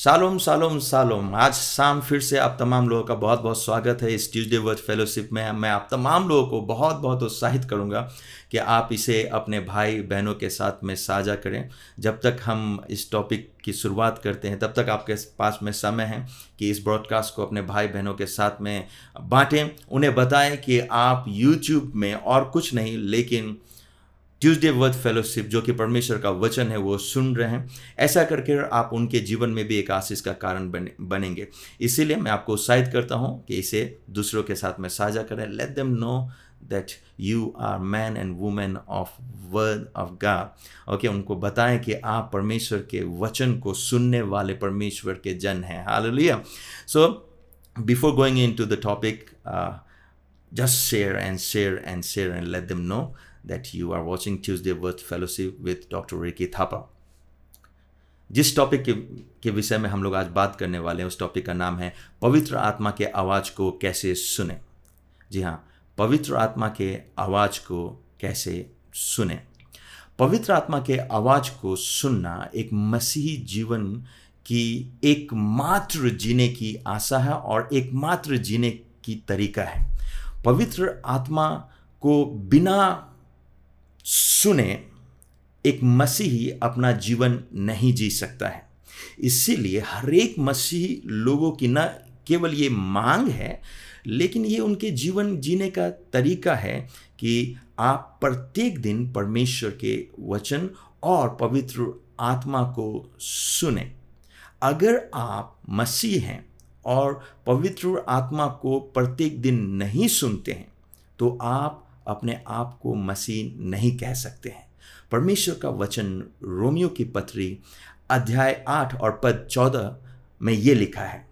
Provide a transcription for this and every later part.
सालोम सालोम सालोम आज शाम फिर से आप तमाम लोगों का बहुत बहुत स्वागत है इस ट्यूजडे वर्थ फेलोशिप में मैं आप तमाम लोगों को बहुत बहुत उत्साहित करूंगा कि आप इसे अपने भाई बहनों के साथ में साझा करें जब तक हम इस टॉपिक की शुरुआत करते हैं तब तक आपके पास में समय है कि इस ब्रॉडकास्ट को अपने भाई बहनों के साथ में बाँटें उन्हें बताएं कि आप यूट्यूब में और कुछ नहीं लेकिन ट्यूजडे वर्थ फेलोशिप जो कि परमेश्वर का वचन है वो सुन रहे हैं ऐसा करके आप उनके जीवन में भी एक आशीष का कारण बने बनेंगे इसीलिए मैं आपको उत्साहित करता हूँ कि इसे दूसरों के साथ में साझा करें let them know that you are man and women of word of God okay उनको बताएं कि आप परमेश्वर के वचन को सुनने वाले परमेश्वर के जन हैं लिया so before going into the topic just share and share and share and let them know that you are watching Tuesday Worth fellowship with doctor Ricky Thapa जिस टॉपिक के के विषय में हम लोग आज बात करने वाले हैं उस टॉपिक का नाम है पवित्र आत्मा के आवाज़ को कैसे सुने जी हाँ पवित्र आत्मा के आवाज़ को कैसे सुने पवित्र आत्मा के आवाज़ को सुनना एक मसीही जीवन की एकमात्र जीने की आशा है और एकमात्र जीने की तरीका है पवित्र आत्मा को बिना सुने एक मसीही अपना जीवन नहीं जी सकता है इसीलिए हर एक मसीही लोगों की न केवल ये मांग है लेकिन ये उनके जीवन जीने का तरीका है कि आप प्रत्येक दिन परमेश्वर के वचन और पवित्र आत्मा को सुने अगर आप मसीह हैं और पवित्र आत्मा को प्रत्येक दिन नहीं सुनते हैं तो आप अपने आप को मसीह नहीं कह सकते हैं परमेश्वर का वचन रोमियो की पत्री अध्याय आठ और पद चौदह में ये लिखा है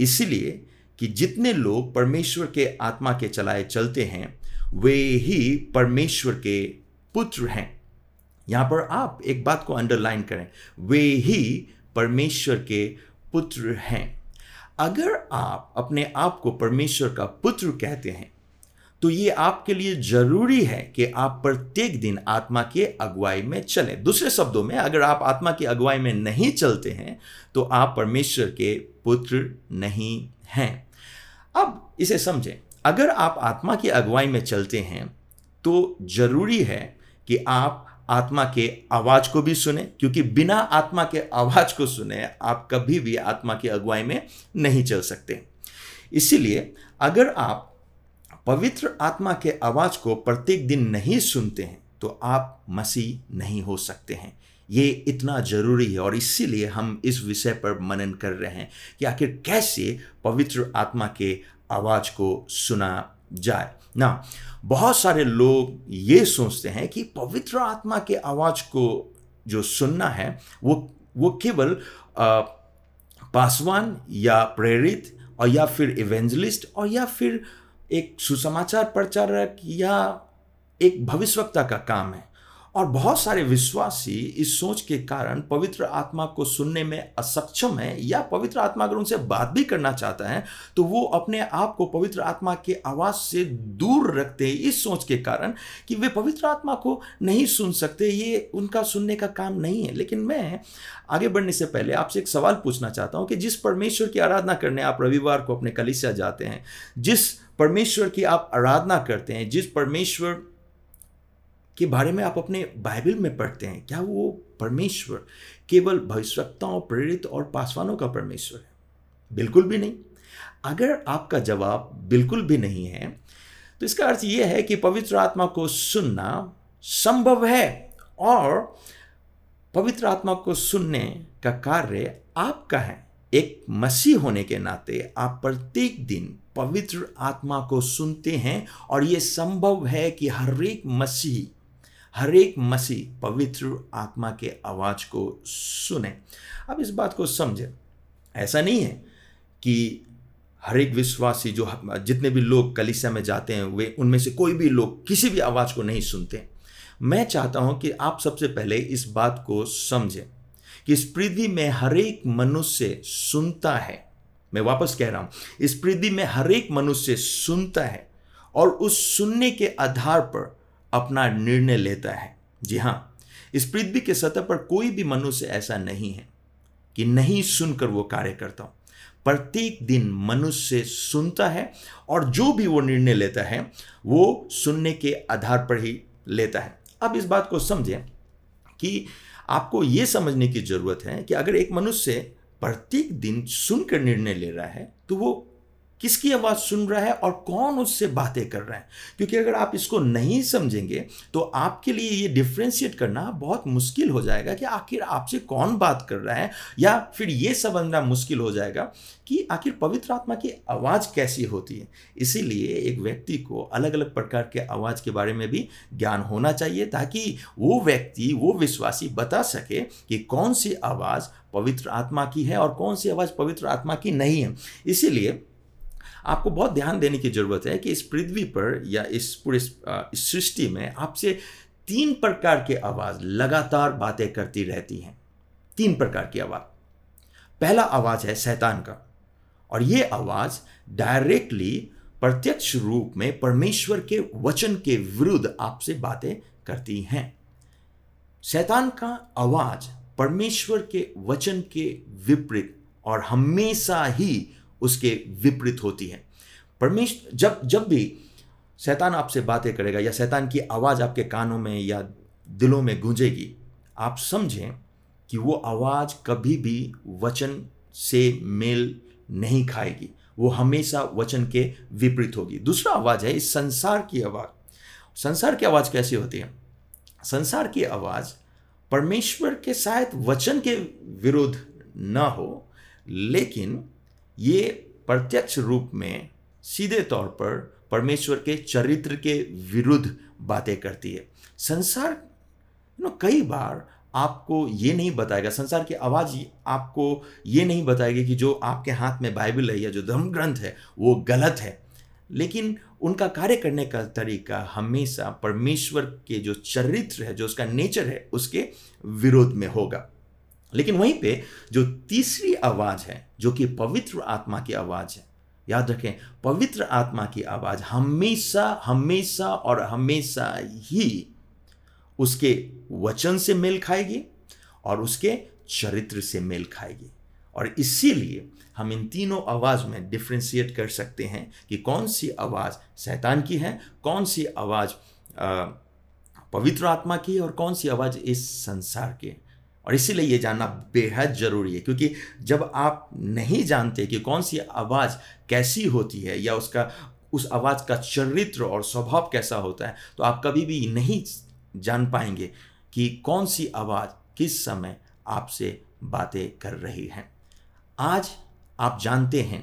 इसलिए कि जितने लोग परमेश्वर के आत्मा के चलाए चलते हैं वे ही परमेश्वर के पुत्र हैं यहाँ पर आप एक बात को अंडरलाइन करें वे ही परमेश्वर के पुत्र हैं अगर आप अपने आप को परमेश्वर का पुत्र कहते हैं तो ये आपके लिए जरूरी है कि आप प्रत्येक दिन आत्मा के अगुवाई में चले दूसरे शब्दों में अगर आप आत्मा की अगुवाई में नहीं चलते हैं तो आप परमेश्वर के पुत्र नहीं हैं अब इसे समझें अगर आप आत्मा की अगुवाई में चलते हैं तो जरूरी है कि आप आत्मा के आवाज को भी सुने क्योंकि बिना आत्मा के आवाज को सुने आप कभी भी आत्मा की अगुवाई में नहीं चल सकते इसीलिए अगर आप पवित्र आत्मा के आवाज को प्रत्येक दिन नहीं सुनते हैं तो आप मसीह नहीं हो सकते हैं ये इतना जरूरी है और इसीलिए हम इस विषय पर मनन कर रहे हैं कि आखिर कैसे पवित्र आत्मा के आवाज को सुना जाए ना बहुत सारे लोग ये सोचते हैं कि पवित्र आत्मा के आवाज को जो सुनना है वो वो केवल पासवान या प्रेरित और या फिर इवेंजलिस्ट और या फिर एक सुसमाचार प्रचारक या एक भविष्यवक्ता का काम है और बहुत सारे विश्वासी इस सोच के कारण पवित्र आत्मा को सुनने में असक्षम है या पवित्र आत्मा अगर उनसे बात भी करना चाहता है तो वो अपने आप को पवित्र आत्मा के आवाज से दूर रखते हैं इस सोच के कारण कि वे पवित्र आत्मा को नहीं सुन सकते ये उनका सुनने का काम नहीं है लेकिन मैं आगे बढ़ने से पहले आपसे एक सवाल पूछना चाहता हूँ कि जिस परमेश्वर की आराधना करने आप रविवार को अपने कलिसिया जाते हैं जिस परमेश्वर की आप आराधना करते हैं जिस परमेश्वर के बारे में आप अपने बाइबल में पढ़ते हैं क्या वो परमेश्वर केवल भविष्यताओं प्रेरित और पासवानों का परमेश्वर है बिल्कुल भी नहीं अगर आपका जवाब बिल्कुल भी नहीं है तो इसका अर्थ यह है कि पवित्र आत्मा को सुनना संभव है और पवित्र आत्मा को सुनने का कार्य आपका है एक मसीह होने के नाते आप प्रत्येक दिन पवित्र आत्मा को सुनते हैं और ये संभव है कि हर एक मसीह हर एक मसीह पवित्र आत्मा के आवाज को सुने अब इस बात को समझे ऐसा नहीं है कि हर एक विश्वासी जो जितने भी लोग कलिसिया में जाते हैं वे उनमें से कोई भी लोग किसी भी आवाज़ को नहीं सुनते मैं चाहता हूं कि आप सबसे पहले इस बात को समझें कि इस पृथ्वी में हर एक मनुष्य सुनता है मैं वापस कह रहा हूं इस पृथ्वी में हर एक मनुष्य सुनता है और उस सुनने के आधार पर अपना निर्णय लेता है जी हाँ इस पृथ्वी के सतह पर कोई भी मनुष्य ऐसा नहीं है कि नहीं सुनकर वो कार्य करता हूं प्रत्येक दिन मनुष्य सुनता है और जो भी वो निर्णय लेता है वो सुनने के आधार पर ही लेता है अब इस बात को समझें कि आपको ये समझने की ज़रूरत है कि अगर एक मनुष्य प्रत्येक दिन सुनकर निर्णय ले रहा है तो वो किसकी आवाज़ सुन रहा है और कौन उससे बातें कर रहा है क्योंकि अगर आप इसको नहीं समझेंगे तो आपके लिए ये डिफ्रेंशिएट करना बहुत मुश्किल हो जाएगा कि आखिर आपसे कौन बात कर रहा है या फिर ये समझना मुश्किल हो जाएगा कि आखिर पवित्र आत्मा की आवाज़ कैसी होती है इसीलिए एक व्यक्ति को अलग अलग प्रकार के आवाज़ के बारे में भी ज्ञान होना चाहिए ताकि वो व्यक्ति वो विश्वासी बता सके कि कौन सी आवाज़ पवित्र आत्मा की है और कौन सी आवाज़ पवित्र आत्मा की नहीं है इसीलिए आपको बहुत ध्यान देने की जरूरत है कि इस पृथ्वी पर या इस पूरे सृष्टि में आपसे तीन प्रकार की आवाज़ लगातार बातें करती रहती हैं तीन प्रकार की आवाज़ पहला आवाज़ है शैतान का और ये आवाज़ डायरेक्टली प्रत्यक्ष रूप में परमेश्वर के वचन के विरुद्ध आपसे बातें करती हैं शैतान का आवाज़ परमेश्वर के वचन के विपरीत और हमेशा ही उसके विपरीत होती है परमेश्वर जब जब भी शैतान आपसे बातें करेगा या शैतान की आवाज़ आपके कानों में या दिलों में गूंजेगी आप समझें कि वो आवाज़ कभी भी वचन से मेल नहीं खाएगी वो हमेशा वचन के विपरीत होगी दूसरा आवाज़ है इस संसार की आवाज़ संसार की आवाज़ कैसी होती है संसार की आवाज़ परमेश्वर के शायद वचन के विरुद्ध ना हो लेकिन ये प्रत्यक्ष रूप में सीधे तौर पर परमेश्वर के चरित्र के विरुद्ध बातें करती है संसार नो कई बार आपको ये नहीं बताएगा संसार की आवाज़ आपको ये नहीं बताएगी कि जो आपके हाथ में बाइबल है या जो धर्म ग्रंथ है वो गलत है लेकिन उनका कार्य करने का तरीका हमेशा परमेश्वर के जो चरित्र है जो उसका नेचर है उसके विरोध में होगा लेकिन वहीं पे जो तीसरी आवाज़ है जो कि पवित्र आत्मा की आवाज़ है याद रखें पवित्र आत्मा की आवाज़ हमेशा हमेशा और हमेशा ही उसके वचन से मेल खाएगी और उसके चरित्र से मेल खाएगी और इसीलिए हम इन तीनों आवाज़ में डिफ्रेंशिएट कर सकते हैं कि कौन सी आवाज़ शैतान की है कौन सी आवाज़ पवित्र आत्मा की है और कौन सी आवाज़ इस संसार की है और इसीलिए ये जानना बेहद ज़रूरी है क्योंकि जब आप नहीं जानते कि कौन सी आवाज़ कैसी होती है या उसका उस आवाज़ का चरित्र और स्वभाव कैसा होता है तो आप कभी भी नहीं जान पाएंगे कि कौन सी आवाज़ किस समय आपसे बातें कर रही है आज आप जानते हैं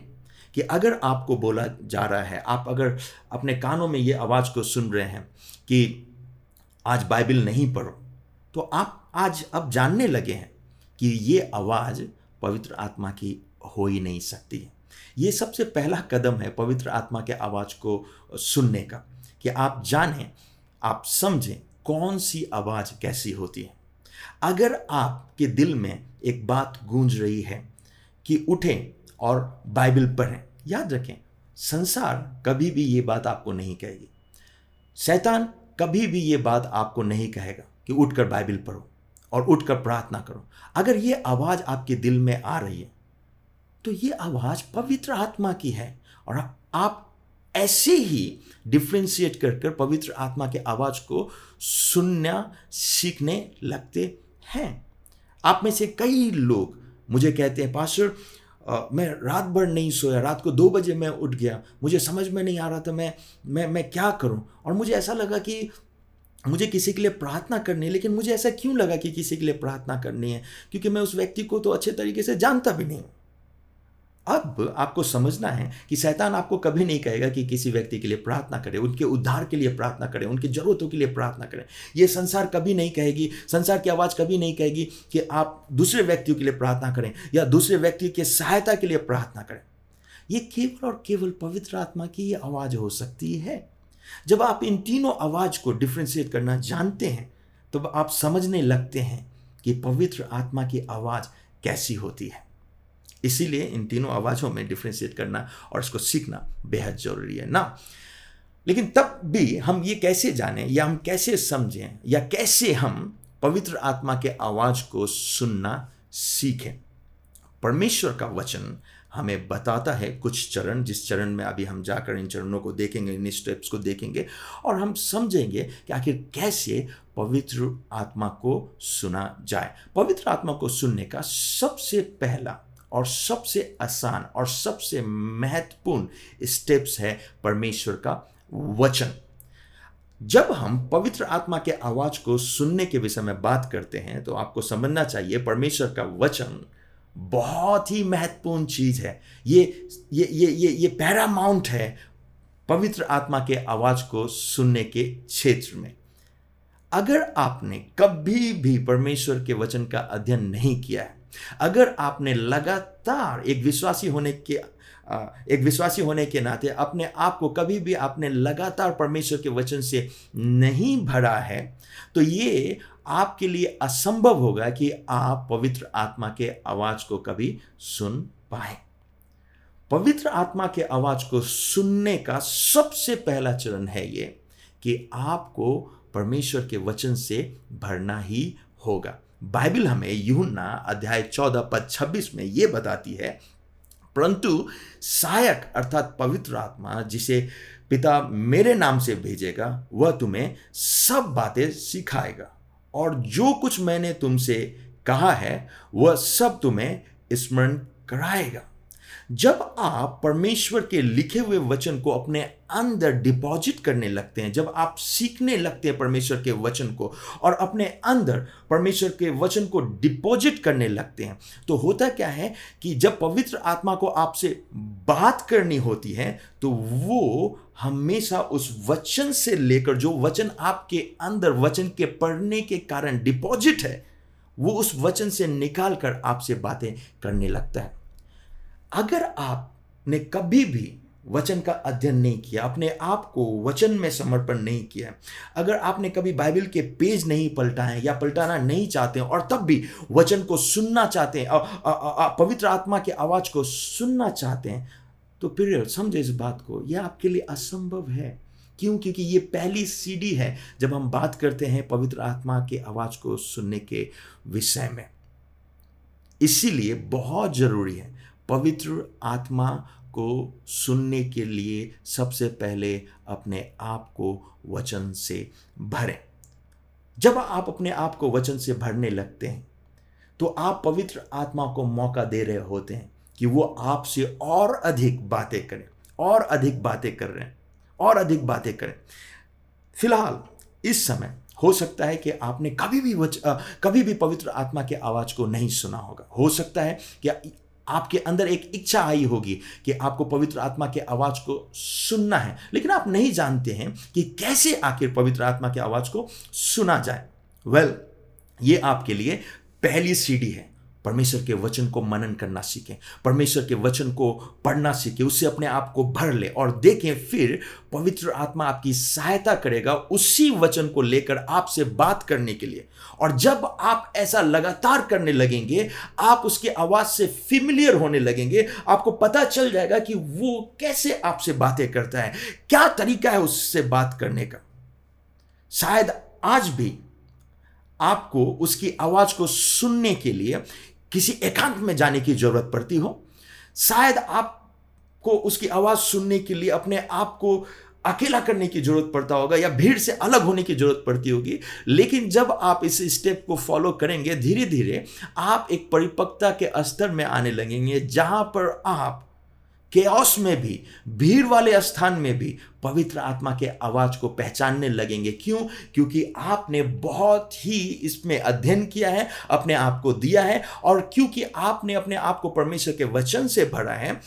कि अगर आपको बोला जा रहा है आप अगर अपने कानों में ये आवाज़ को सुन रहे हैं कि आज बाइबल नहीं पढ़ो तो आप आज अब जानने लगे हैं कि ये आवाज़ पवित्र आत्मा की हो ही नहीं सकती है ये सबसे पहला कदम है पवित्र आत्मा के आवाज़ को सुनने का कि आप जानें आप समझें कौन सी आवाज़ कैसी होती है अगर आपके दिल में एक बात गूंज रही है कि उठें और बाइबल पढ़ें याद रखें संसार कभी भी ये बात आपको नहीं कहेगी शैतान कभी भी ये बात आपको नहीं कहेगा कि उठकर बाइबिल पढ़ो और उठकर प्रार्थना करो अगर ये आवाज़ आपके दिल में आ रही है तो ये आवाज़ पवित्र आत्मा की है और आप ऐसे ही डिफ्रेंशिएट कर कर पवित्र आत्मा के आवाज़ को सुनना सीखने लगते हैं आप में से कई लोग मुझे कहते हैं पास्टर मैं रात भर नहीं सोया रात को दो बजे मैं उठ गया मुझे समझ में नहीं आ रहा था मैं मैं मैं क्या करूं और मुझे ऐसा लगा कि मुझे किसी के लिए प्रार्थना करनी है लेकिन मुझे ऐसा क्यों लगा कि किसी के लिए प्रार्थना करनी है क्योंकि मैं उस व्यक्ति को तो अच्छे तरीके से जानता भी नहीं अब आपको समझना है कि शैतान आपको कभी नहीं कहेगा कि किसी व्यक्ति के लिए प्रार्थना करें उनके उद्धार के लिए प्रार्थना करें उनकी ज़रूरतों के लिए प्रार्थना करें ये संसार कभी नहीं कहेगी संसार की आवाज़ कभी नहीं कहेगी कि आप दूसरे व्यक्तियों के लिए प्रार्थना करें या दूसरे व्यक्ति के सहायता के लिए प्रार्थना करें ये केवल और केवल पवित्र आत्मा की ये आवाज़ हो सकती है जब आप इन तीनों आवाज़ को डिफ्रेंशिएट करना जानते हैं तब तो आप समझने लगते हैं कि पवित्र आत्मा की आवाज़ कैसी होती है इसीलिए इन तीनों आवाज़ों में डिफ्रेंशिएट करना और इसको सीखना बेहद ज़रूरी है ना लेकिन तब भी हम ये कैसे जाने या हम कैसे समझें या कैसे हम पवित्र आत्मा के आवाज़ को सुनना सीखें परमेश्वर का वचन हमें बताता है कुछ चरण जिस चरण में अभी हम जाकर इन चरणों को देखेंगे इन स्टेप्स को देखेंगे और हम समझेंगे कि आखिर कैसे पवित्र आत्मा को सुना जाए पवित्र आत्मा को सुनने का सबसे पहला और सबसे आसान और सबसे महत्वपूर्ण स्टेप्स है परमेश्वर का वचन जब हम पवित्र आत्मा के आवाज को सुनने के विषय में बात करते हैं तो आपको समझना चाहिए परमेश्वर का वचन बहुत ही महत्वपूर्ण चीज़ है ये ये ये ये ये पैरामाउंट है पवित्र आत्मा के आवाज को सुनने के क्षेत्र में अगर आपने कभी भी परमेश्वर के वचन का अध्ययन नहीं किया है अगर आपने लगातार एक विश्वासी होने के एक विश्वासी होने के नाते अपने आप को कभी भी आपने लगातार परमेश्वर के वचन से नहीं भरा है तो ये आपके लिए असंभव होगा कि आप पवित्र आत्मा के आवाज को कभी सुन पाए पवित्र आत्मा के आवाज को सुनने का सबसे पहला चरण है ये कि आपको परमेश्वर के वचन से भरना ही होगा बाइबल हमें यूना अध्याय चौदह पद छब्बीस में ये बताती है परंतु सहायक अर्थात पवित्र आत्मा जिसे पिता मेरे नाम से भेजेगा वह तुम्हें सब बातें सिखाएगा और जो कुछ मैंने तुमसे कहा है वह सब तुम्हें स्मरण कराएगा जब आप परमेश्वर के लिखे हुए वचन को अपने अंदर डिपॉजिट करने लगते हैं जब आप सीखने लगते हैं परमेश्वर के वचन को और अपने अंदर परमेश्वर के वचन को डिपॉजिट करने लगते हैं तो होता क्या है कि जब पवित्र आत्मा को आपसे बात करनी होती है तो वो हमेशा उस वचन से लेकर जो वचन आपके अंदर वचन के पढ़ने के कारण डिपॉजिट है वो उस वचन से निकाल कर आपसे बातें करने लगता है अगर आपने कभी भी वचन का अध्ययन नहीं किया अपने आप को वचन में समर्पण नहीं किया अगर आपने कभी बाइबल के पेज नहीं पलटा है या पलटाना नहीं चाहते हैं और तब भी वचन को सुनना चाहते हैं पवित्र आत्मा की आवाज़ को सुनना चाहते हैं तो फिर समझे इस बात को यह आपके लिए असंभव है क्यों क्योंकि ये पहली सीढ़ी है जब हम बात करते हैं पवित्र आत्मा के आवाज़ को सुनने के विषय में इसीलिए बहुत ज़रूरी है पवित्र आत्मा को सुनने के लिए सबसे पहले अपने आप को वचन से भरें जब आप अपने आप को वचन से भरने लगते हैं तो आप पवित्र आत्मा को मौका दे रहे होते हैं कि वो आपसे और अधिक बातें करें और अधिक बातें कर रहे हैं और अधिक बातें करें फिलहाल इस समय हो सकता है कि आपने कभी भी वच, कभी भी पवित्र आत्मा की आवाज़ को नहीं सुना होगा हो सकता है कि आपके अंदर एक इच्छा आई होगी कि आपको पवित्र आत्मा के आवाज को सुनना है लेकिन आप नहीं जानते हैं कि कैसे आखिर पवित्र आत्मा के आवाज को सुना जाए वेल well, ये आपके लिए पहली सीढ़ी है परमेश्वर के वचन को मनन करना सीखें परमेश्वर के वचन को पढ़ना सीखें उससे अपने आप को भर ले और देखें फिर पवित्र आत्मा आपकी सहायता करेगा उसी वचन को लेकर आपसे बात करने के लिए और जब आप ऐसा लगातार करने लगेंगे आप उसकी आवाज़ से फिमिलियर होने लगेंगे आपको पता चल जाएगा कि वो कैसे आपसे बातें करता है क्या तरीका है उससे बात करने का शायद आज भी आपको उसकी आवाज को सुनने के लिए किसी एकांत में जाने की जरूरत पड़ती हो शायद आपको उसकी आवाज़ सुनने के लिए अपने आप को अकेला करने की जरूरत पड़ता होगा या भीड़ से अलग होने की जरूरत पड़ती होगी लेकिन जब आप इस स्टेप को फॉलो करेंगे धीरे धीरे आप एक परिपक्वता के स्तर में आने लगेंगे जहां पर आप केओस में भी भीड़ वाले स्थान में भी पवित्र आत्मा के आवाज को पहचानने लगेंगे क्यों क्योंकि आपने बहुत ही इसमें अध्ययन किया है अपने आप को दिया है और क्योंकि आपने अपने आप को परमेश्वर के वचन से भरा है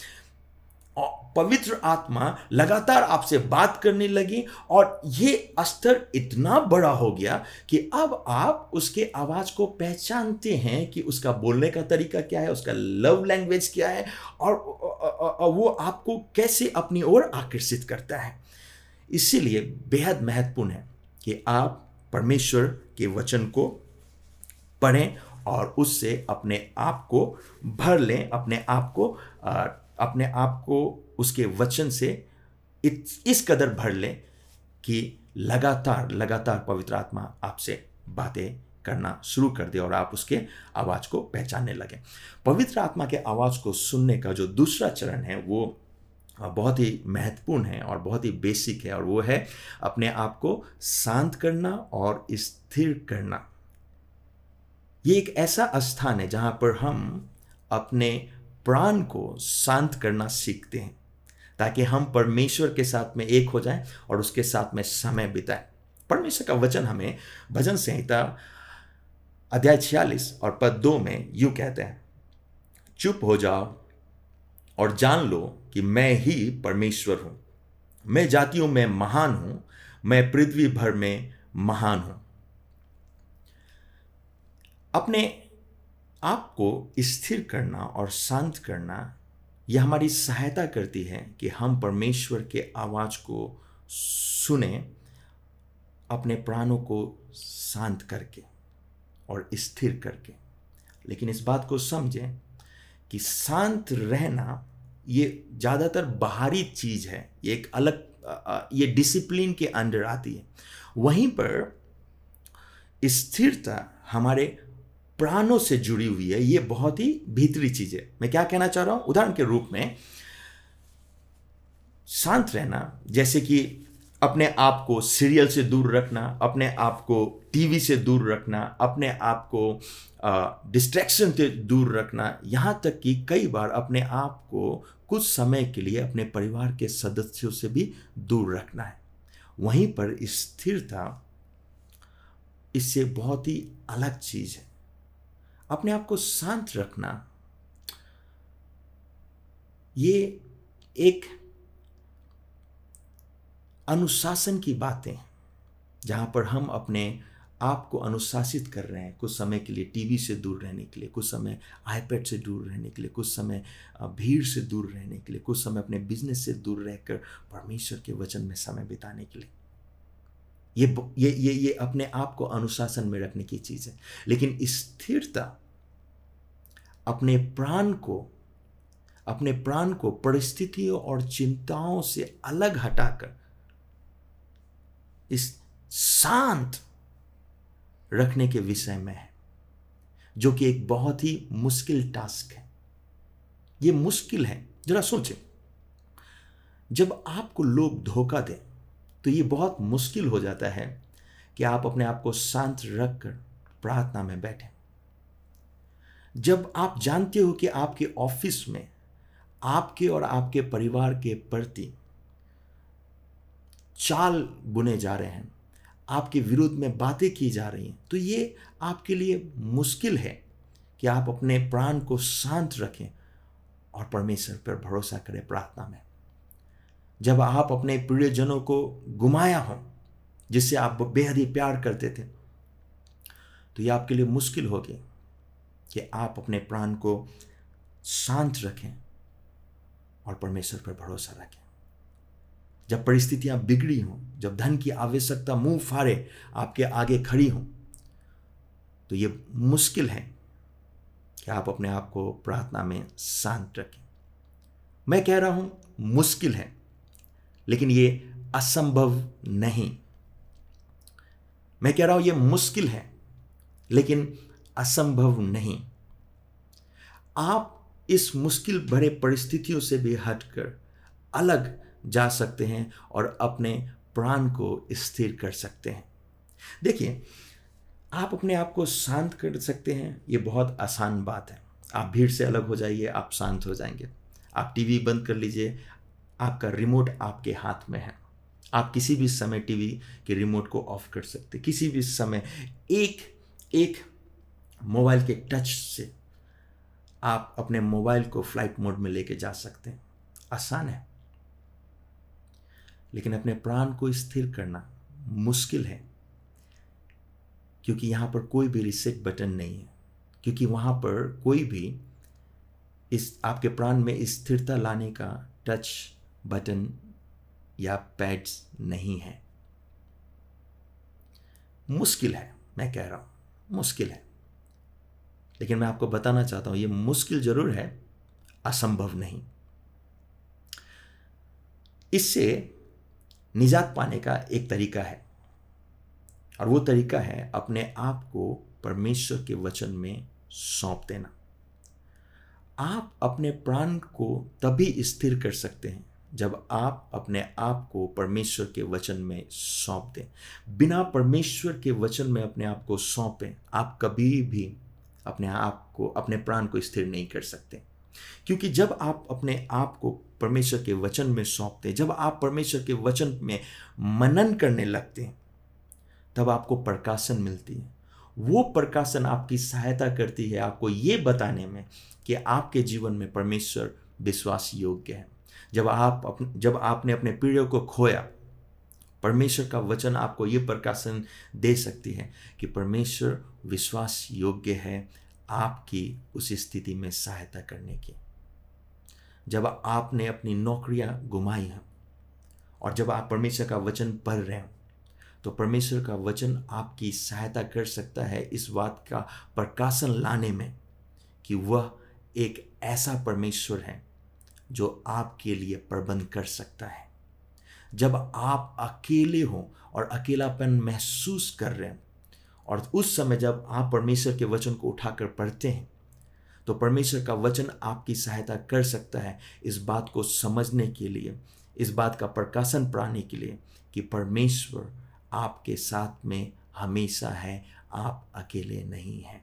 पवित्र आत्मा लगातार आपसे बात करने लगी और ये स्तर इतना बड़ा हो गया कि अब आप उसके आवाज़ को पहचानते हैं कि उसका बोलने का तरीका क्या है उसका लव लैंग्वेज क्या है और वो आपको कैसे अपनी ओर आकर्षित करता है इसीलिए बेहद महत्वपूर्ण है कि आप परमेश्वर के वचन को पढ़ें और उससे अपने आप को भर लें अपने आप को अपने आप को उसके वचन से इस कदर भर लें कि लगातार लगातार पवित्र आत्मा आपसे बातें करना शुरू कर दे और आप उसके आवाज़ को पहचानने लगे पवित्र आत्मा के आवाज़ को सुनने का जो दूसरा चरण है वो बहुत ही महत्वपूर्ण है और बहुत ही बेसिक है और वो है अपने आप को शांत करना और स्थिर करना ये एक ऐसा स्थान है जहाँ पर हम अपने प्राण को शांत करना सीखते हैं ताकि हम परमेश्वर के साथ में एक हो जाएं और उसके साथ में समय बिताएं परमेश्वर का वचन हमें भजन संहिता अध्याय छियालीस और पद दो में यू कहते हैं चुप हो जाओ और जान लो कि मैं ही परमेश्वर हूं मैं जातियों में महान हूं मैं पृथ्वी भर में महान हूं अपने आपको स्थिर करना और शांत करना यह हमारी सहायता करती है कि हम परमेश्वर के आवाज़ को सुने अपने प्राणों को शांत करके और स्थिर करके लेकिन इस बात को समझें कि शांत रहना ये ज़्यादातर बाहरी चीज़ है ये एक अलग ये डिसिप्लिन के अंडर आती है वहीं पर स्थिरता हमारे प्राणों से जुड़ी हुई है ये बहुत ही भीतरी चीज है मैं क्या कहना चाह रहा हूं उदाहरण के रूप में शांत रहना जैसे कि अपने आप को सीरियल से दूर रखना अपने आप को टीवी से दूर रखना अपने आप को डिस्ट्रैक्शन से दूर रखना यहाँ तक कि कई बार अपने आप को कुछ समय के लिए अपने परिवार के सदस्यों से भी दूर रखना है वहीं पर स्थिरता इससे बहुत ही अलग चीज़ है अपने आप को शांत रखना ये एक अनुशासन की बातें जहां पर हम अपने आप को अनुशासित कर रहे हैं कुछ समय के लिए टीवी से दूर रहने के लिए कुछ समय आईपैड से दूर रहने के लिए कुछ समय भीड़ से दूर रहने के लिए कुछ समय अपने बिजनेस से दूर रहकर परमेश्वर के वचन में समय बिताने के लिए ये ये ये अपने आप को अनुशासन में रखने की चीज़ है लेकिन स्थिरता अपने प्राण को अपने प्राण को परिस्थितियों और चिंताओं से अलग हटाकर इस शांत रखने के विषय में है जो कि एक बहुत ही मुश्किल टास्क है यह मुश्किल है जरा सोचें जब आपको लोग धोखा दें तो यह बहुत मुश्किल हो जाता है कि आप अपने आप को शांत रखकर प्रार्थना में बैठें जब आप जानते हो कि आपके ऑफिस में आपके और आपके परिवार के प्रति चाल बुने जा रहे हैं आपके विरुद्ध में बातें की जा रही हैं तो ये आपके लिए मुश्किल है कि आप अपने प्राण को शांत रखें और परमेश्वर पर भरोसा करें प्रार्थना में जब आप अपने प्रियजनों को गुमाया हो जिससे आप बेहद ही प्यार करते थे तो ये आपके लिए मुश्किल हो गया कि आप अपने प्राण को शांत रखें और परमेश्वर पर भरोसा रखें जब परिस्थितियां बिगड़ी हों जब धन की आवश्यकता मुंह फाड़े आपके आगे खड़ी हों तो ये मुश्किल है कि आप अपने आप को प्रार्थना में शांत रखें मैं कह रहा हूं मुश्किल है लेकिन ये असंभव नहीं मैं कह रहा हूं ये मुश्किल है लेकिन असंभव नहीं आप इस मुश्किल भरे परिस्थितियों से भी हटकर अलग जा सकते हैं और अपने प्राण को स्थिर कर सकते हैं देखिए आप अपने आप को शांत कर सकते हैं ये बहुत आसान बात है आप भीड़ से अलग हो जाइए आप शांत हो जाएंगे आप टीवी बंद कर लीजिए आपका रिमोट आपके हाथ में है आप किसी भी समय टीवी के रिमोट को ऑफ कर सकते किसी भी समय एक एक मोबाइल के टच से आप अपने मोबाइल को फ्लाइट मोड में लेके जा सकते हैं आसान है लेकिन अपने प्राण को स्थिर करना मुश्किल है क्योंकि यहाँ पर कोई भी रिसेट बटन नहीं है क्योंकि वहाँ पर कोई भी इस आपके प्राण में स्थिरता लाने का टच बटन या पैड्स नहीं है मुश्किल है मैं कह रहा हूँ मुश्किल है लेकिन मैं आपको बताना चाहता हूं ये मुश्किल ज़रूर है असंभव नहीं इससे निजात पाने का एक तरीका है और वो तरीका है अपने आप को परमेश्वर के वचन में सौंप देना आप अपने प्राण को तभी स्थिर कर सकते हैं जब आप अपने आप को परमेश्वर के वचन में सौंप दें बिना परमेश्वर के वचन में अपने आप को सौंपें आप कभी भी अपने आप को अपने प्राण को स्थिर नहीं कर सकते क्योंकि जब आप अपने आप को परमेश्वर के वचन में सौंपते जब आप परमेश्वर के वचन में मनन करने लगते हैं तब आपको प्रकाशन मिलती है वो प्रकाशन आपकी सहायता करती है आपको ये बताने में कि आपके जीवन में परमेश्वर विश्वास योग्य है जब आप अपने जब आपने अपने पीढ़ियों को खोया परमेश्वर का वचन आपको ये प्रकाशन दे सकती है कि परमेश्वर विश्वास योग्य है आपकी उस स्थिति में सहायता करने की जब आपने अपनी नौकरियां गुमाई हैं और जब आप परमेश्वर का वचन पढ़ रहे हैं तो परमेश्वर का वचन आपकी सहायता कर सकता है इस बात का प्रकाशन लाने में कि वह एक ऐसा परमेश्वर है जो आपके लिए प्रबंध कर सकता है जब आप अकेले हों और अकेलापन महसूस कर रहे हैं और उस समय जब आप परमेश्वर के वचन को उठाकर पढ़ते हैं तो परमेश्वर का वचन आपकी सहायता कर सकता है इस बात को समझने के लिए इस बात का प्रकाशन पाने के लिए कि परमेश्वर आपके साथ में हमेशा है आप अकेले नहीं हैं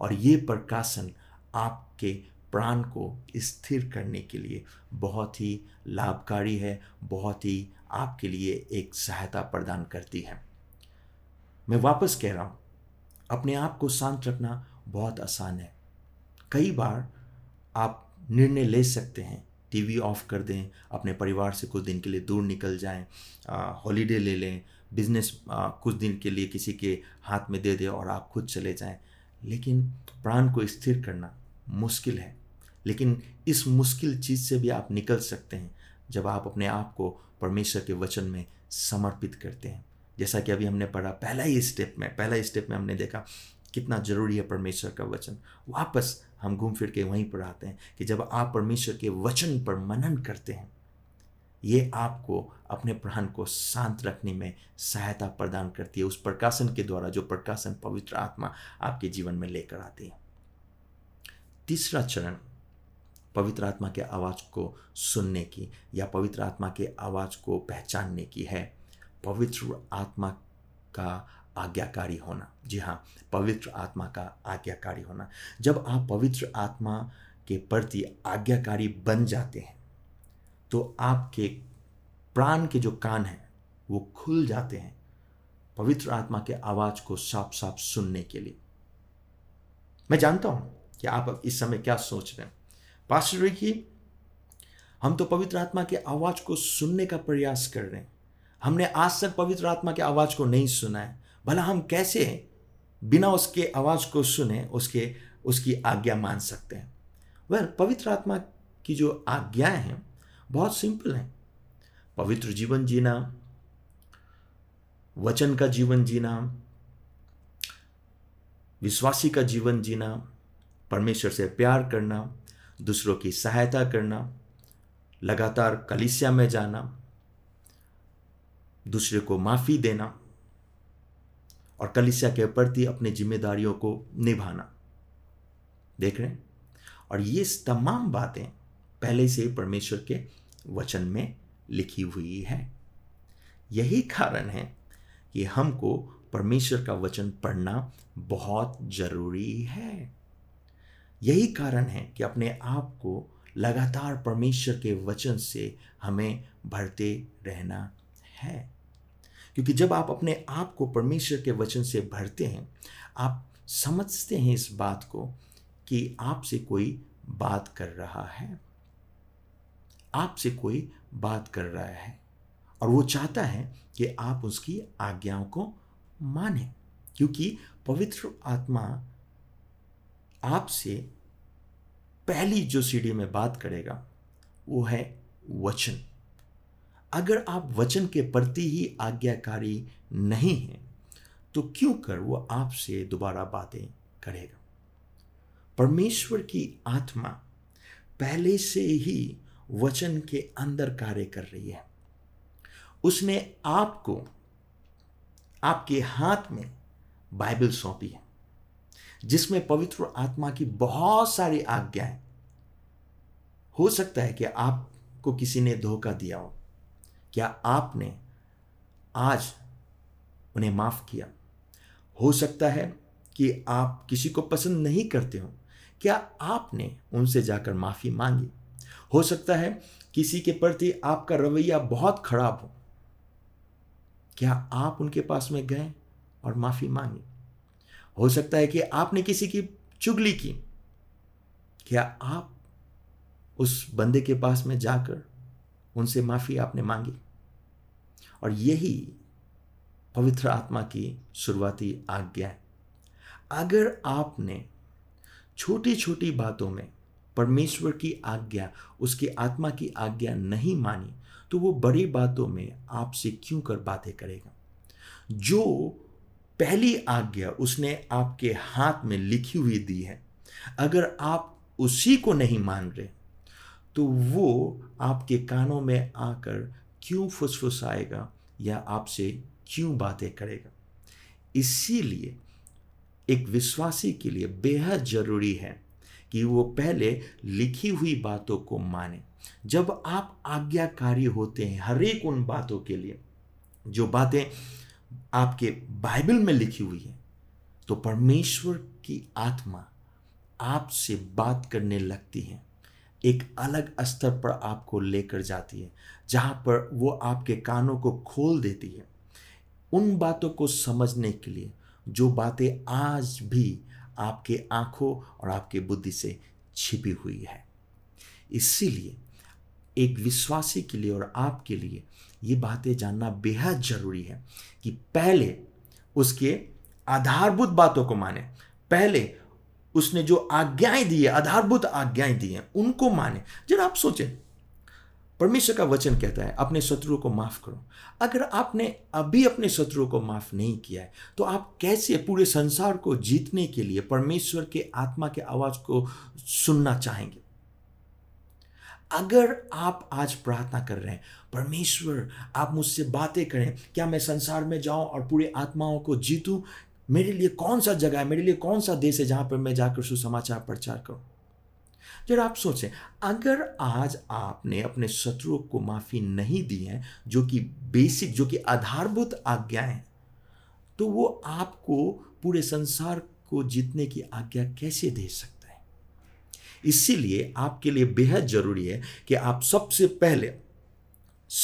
और ये प्रकाशन आपके प्राण को स्थिर करने के लिए बहुत ही लाभकारी है बहुत ही आपके लिए एक सहायता प्रदान करती है मैं वापस कह रहा हूँ अपने आप को शांत रखना बहुत आसान है कई बार आप निर्णय ले सकते हैं टीवी ऑफ कर दें अपने परिवार से कुछ दिन के लिए दूर निकल जाएं हॉलीडे ले लें बिजनेस कुछ दिन के लिए किसी के हाथ में दे दें और आप खुद चले जाएं लेकिन प्राण को स्थिर करना मुश्किल है लेकिन इस मुश्किल चीज़ से भी आप निकल सकते हैं जब आप अपने आप को परमेश्वर के वचन में समर्पित करते हैं जैसा कि अभी हमने पढ़ा पहला ही स्टेप में पहला स्टेप में हमने देखा कितना जरूरी है परमेश्वर का वचन वापस हम घूम फिर के वहीं पर आते हैं कि जब आप परमेश्वर के वचन पर मनन करते हैं ये आपको अपने प्राण को शांत रखने में सहायता प्रदान करती है उस प्रकाशन के द्वारा जो प्रकाशन पवित्र आत्मा आपके जीवन में लेकर आती है तीसरा चरण पवित्र आत्मा के आवाज़ को सुनने की या पवित्र आत्मा के आवाज़ को पहचानने की है पवित्र आत्मा का आज्ञाकारी होना जी हाँ पवित्र आत्मा का आज्ञाकारी होना जब आप पवित्र आत्मा के प्रति आज्ञाकारी बन जाते हैं तो आपके प्राण के जो कान हैं वो खुल जाते हैं पवित्र आत्मा के आवाज़ को साफ साफ सुनने के लिए मैं जानता हूँ कि आप अब इस समय क्या सोच रहे हैं पास्टर देखिए हम तो पवित्र आत्मा के आवाज़ को सुनने का प्रयास कर रहे हैं हमने आज तक पवित्र आत्मा के आवाज़ को नहीं सुना है भला हम कैसे बिना उसके आवाज़ को सुने उसके उसकी आज्ञा मान सकते हैं वह पवित्र आत्मा की जो आज्ञाएं हैं बहुत सिंपल हैं पवित्र जीवन जीना वचन का जीवन जीना विश्वासी का जीवन जीना परमेश्वर से प्यार करना दूसरों की सहायता करना लगातार कलिसिया में जाना दूसरे को माफ़ी देना और कलिसिया के प्रति अपनी जिम्मेदारियों को निभाना देख रहे हैं और ये तमाम बातें पहले से परमेश्वर के वचन में लिखी हुई है यही कारण है कि हमको परमेश्वर का वचन पढ़ना बहुत ज़रूरी है यही कारण है कि अपने आप को लगातार परमेश्वर के वचन से हमें भरते रहना है क्योंकि जब आप अपने आप को परमेश्वर के वचन से भरते हैं आप समझते हैं इस बात को कि आपसे कोई बात कर रहा है आपसे कोई बात कर रहा है और वो चाहता है कि आप उसकी आज्ञाओं को माने क्योंकि पवित्र आत्मा आपसे पहली जो सीढ़ी में बात करेगा वो है वचन अगर आप वचन के प्रति ही आज्ञाकारी नहीं हैं तो क्यों कर वो आपसे दोबारा बातें करेगा परमेश्वर की आत्मा पहले से ही वचन के अंदर कार्य कर रही है उसने आपको आपके हाथ में बाइबल सौंपी है जिसमें पवित्र आत्मा की बहुत सारी आज्ञाएं हो सकता है कि आपको किसी ने धोखा दिया हो क्या आपने आज उन्हें माफ किया हो सकता है कि आप किसी को पसंद नहीं करते हो क्या आपने उनसे जाकर माफ़ी मांगी हो सकता है किसी के प्रति आपका रवैया बहुत खराब हो क्या आप उनके पास में गए और माफ़ी मांगी हो सकता है कि आपने किसी की चुगली की क्या आप उस बंदे के पास में जाकर उनसे माफ़ी आपने मांगी और यही पवित्र आत्मा की शुरुआती आज्ञा है अगर आपने छोटी छोटी बातों में परमेश्वर की आज्ञा उसकी आत्मा की आज्ञा नहीं मानी तो वो बड़ी बातों में आपसे क्यों कर बातें करेगा जो पहली आज्ञा उसने आपके हाथ में लिखी हुई दी है अगर आप उसी को नहीं मान रहे तो वो आपके कानों में आकर क्यों फुसफुसाएगा या आपसे क्यों बातें करेगा इसीलिए एक विश्वासी के लिए बेहद ज़रूरी है कि वो पहले लिखी हुई बातों को माने जब आप आज्ञाकारी होते हैं हर एक उन बातों के लिए जो बातें आपके बाइबल में लिखी हुई है तो परमेश्वर की आत्मा आपसे बात करने लगती है एक अलग स्तर पर आपको लेकर जाती है जहां पर वो आपके कानों को खोल देती है उन बातों को समझने के लिए जो बातें आज भी आपके आंखों और आपके बुद्धि से छिपी हुई है इसीलिए एक विश्वासी के लिए और आपके लिए ये बातें जानना बेहद जरूरी है कि पहले उसके आधारभूत बातों को माने पहले उसने जो आज्ञाएं दी है आधारभूत आज्ञाएं दी हैं उनको माने जरा आप सोचें परमेश्वर का वचन कहता है अपने शत्रुओं को माफ़ करो अगर आपने अभी अपने शत्रुओं को माफ़ नहीं किया है तो आप कैसे पूरे संसार को जीतने के लिए परमेश्वर के आत्मा के आवाज़ को सुनना चाहेंगे अगर आप आज प्रार्थना कर रहे हैं परमेश्वर आप मुझसे बातें करें क्या मैं संसार में जाऊं और पूरी आत्माओं को जीतूं मेरे लिए कौन सा जगह है मेरे लिए कौन सा देश है जहां पर मैं जाकर सुसमाचार प्रचार करूं जरा आप सोचें अगर आज आपने अपने शत्रुओं को माफ़ी नहीं दी है जो कि बेसिक जो कि आधारभूत आज्ञाएं तो वो आपको पूरे संसार को जीतने की आज्ञा कैसे दे सकते इसीलिए आपके लिए बेहद जरूरी है कि आप सबसे पहले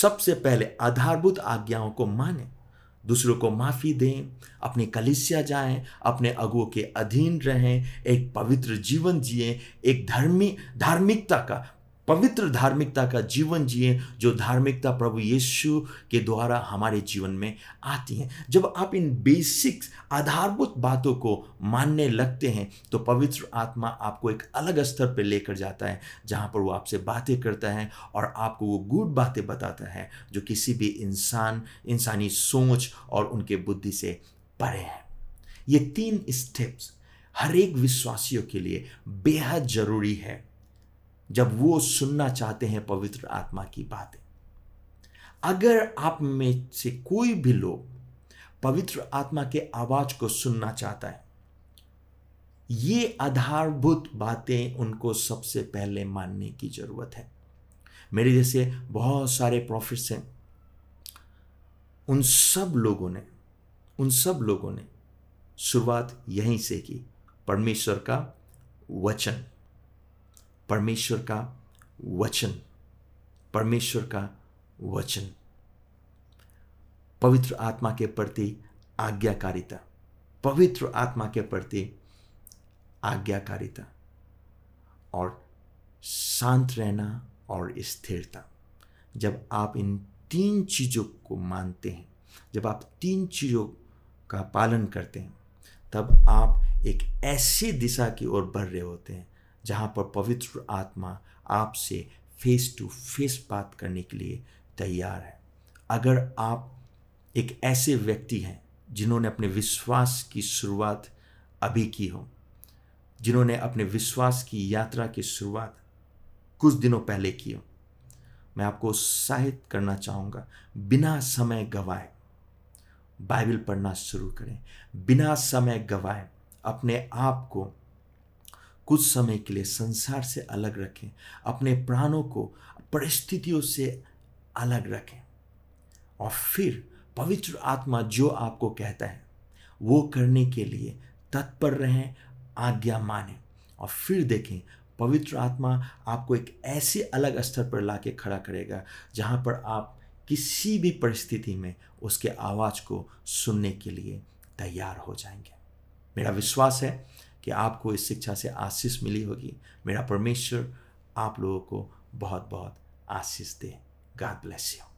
सबसे पहले आधारभूत आज्ञाओं को माने दूसरों को माफ़ी दें अपने कलिसिया जाएं अपने अगुओं के अधीन रहें एक पवित्र जीवन जिए एक धर्मी धार्मिकता का पवित्र धार्मिकता का जीवन जिए जो धार्मिकता प्रभु यीशु के द्वारा हमारे जीवन में आती है जब आप इन बेसिक्स आधारभूत बातों को मानने लगते हैं तो पवित्र आत्मा आपको एक अलग स्तर पर लेकर जाता है जहाँ पर वो आपसे बातें करता है और आपको वो गुड बातें बताता है जो किसी भी इंसान इंसानी सोच और उनके बुद्धि से परे हैं ये तीन स्टेप्स हर एक विश्वासियों के लिए बेहद जरूरी है जब वो सुनना चाहते हैं पवित्र आत्मा की बातें अगर आप में से कोई भी लोग पवित्र आत्मा के आवाज को सुनना चाहता है ये आधारभूत बातें उनको सबसे पहले मानने की जरूरत है मेरे जैसे बहुत सारे प्रॉफिट्स हैं उन सब लोगों ने उन सब लोगों ने शुरुआत यहीं से की परमेश्वर का वचन परमेश्वर का वचन परमेश्वर का वचन पवित्र आत्मा के प्रति आज्ञाकारिता पवित्र आत्मा के प्रति आज्ञाकारिता और शांत रहना और स्थिरता जब आप इन तीन चीज़ों को मानते हैं जब आप तीन चीज़ों का पालन करते हैं तब आप एक ऐसी दिशा की ओर बढ़ रहे होते हैं जहाँ पर पवित्र आत्मा आपसे फेस टू फेस बात करने के लिए तैयार है अगर आप एक ऐसे व्यक्ति हैं जिन्होंने अपने विश्वास की शुरुआत अभी की हो जिन्होंने अपने विश्वास की यात्रा की शुरुआत कुछ दिनों पहले की हो मैं आपको उत्साहित करना चाहूँगा बिना समय गवाए बाइबल पढ़ना शुरू करें बिना समय गवाए अपने आप को कुछ समय के लिए संसार से अलग रखें अपने प्राणों को परिस्थितियों से अलग रखें और फिर पवित्र आत्मा जो आपको कहता है वो करने के लिए तत्पर रहें आज्ञा माने और फिर देखें पवित्र आत्मा आपको एक ऐसे अलग स्तर पर ला के खड़ा करेगा जहाँ पर आप किसी भी परिस्थिति में उसके आवाज़ को सुनने के लिए तैयार हो जाएंगे मेरा विश्वास है कि आपको इस शिक्षा से आशीष मिली होगी मेरा परमेश्वर आप लोगों को बहुत बहुत आशीष दे गॉड ब्लेस यू